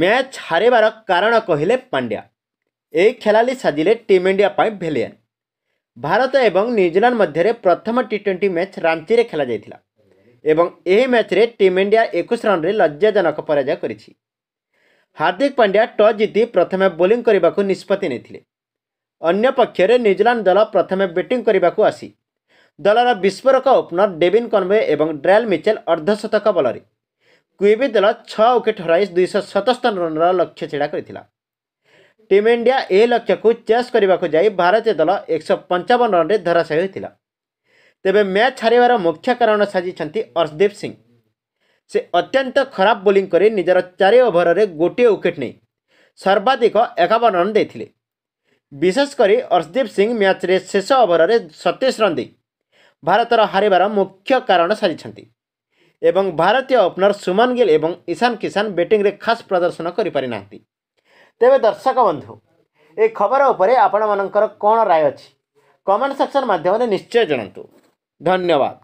match ହାରିବାର କାରଣ କହିଲେ ପାଣ୍ଡ୍ୟା ଏହି ଖେଳାଳି ସାଜିଲେ ଟିମ୍ ଇଣ୍ଡିଆ ପାଇଁ ଭେଲିଆନ୍ ଭାରତ ଏବଂ ନ୍ୟୁଜିଲାଣ୍ଡ ମଧ୍ୟରେ ପ୍ରଥମ ଟି ଟ୍ୱେଣ୍ଟି ମ୍ୟାଚ୍ ରାଞ୍ଚିରେ ଖେଳାଯାଇଥିଲା ଏବଂ ଏହି ମ୍ୟାଚ୍ରେ ଟିମ୍ ଇଣ୍ଡିଆ ଏକୋଇଶ ରନ୍ରେ ଲଜ୍ଜାଜନକ ପରାଜୟ କରିଛି ହାର୍ଦ୍ଦିକ ପାଣ୍ଡ୍ୟା ଟସ୍ ଜିତି ପ୍ରଥମେ ବୋଲିଂ କରିବାକୁ ନିଷ୍ପତ୍ତି ନେଇଥିଲେ ଅନ୍ୟ ପକ୍ଷରେ ନ୍ୟୁଜିଲାଣ୍ଡ ଦଳ ପ୍ରଥମେ ବ୍ୟାଟିଂ କରିବାକୁ ଆସି ଦଳର ବିସ୍ଫୋରକ ଓପନର ଡେଭିନ୍ କନୱେ ଏବଂ ଡ୍ରାଏଲ୍ ମିଚେଲ୍ ଅର୍ଦ୍ଧଶତକ ବଲରେ क्ववि दल छेट हरै दुई सय सतस्त रन र लक्ष्य टीम इंडिया इन्डिया लक्ष्य लक्ष्यको चेस को गरेको भारतीय दल एक सय पचावन रन्रे धराशी हुन्छ तेब्या हार मुख्य कारण साजिसन अर्शदीप सिंह से अत्यंत खराब अत्यन्त खराबिङको निजर चारिओभर गोटे विकेट नै सर्वाधिक एकान रन विशेषकरी अर्शदीप सिंह म्याच्रे शेष ओभर ओभरे सतेस रन दे भारत र हार मुख्य कारण साजिस ଏବଂ ଭାରତୀୟ ଓପନର ସୁମନ ଗିଲ୍ ଏବଂ ଇଶାନ କିଶାନ ବ୍ୟାଟିଂରେ ଖାସ୍ ପ୍ରଦର୍ଶନ କରିପାରିନାହାନ୍ତି ତେବେ ଦର୍ଶକ ବନ୍ଧୁ ଏ ଖବର ଉପରେ ଆପଣମାନଙ୍କର କ'ଣ ରାୟ ଅଛି କମେଣ୍ଟ ସେକ୍ସନ୍ ମାଧ୍ୟମରେ ନିଶ୍ଚୟ ଜଣାନ୍ତୁ ଧନ୍ୟବାଦ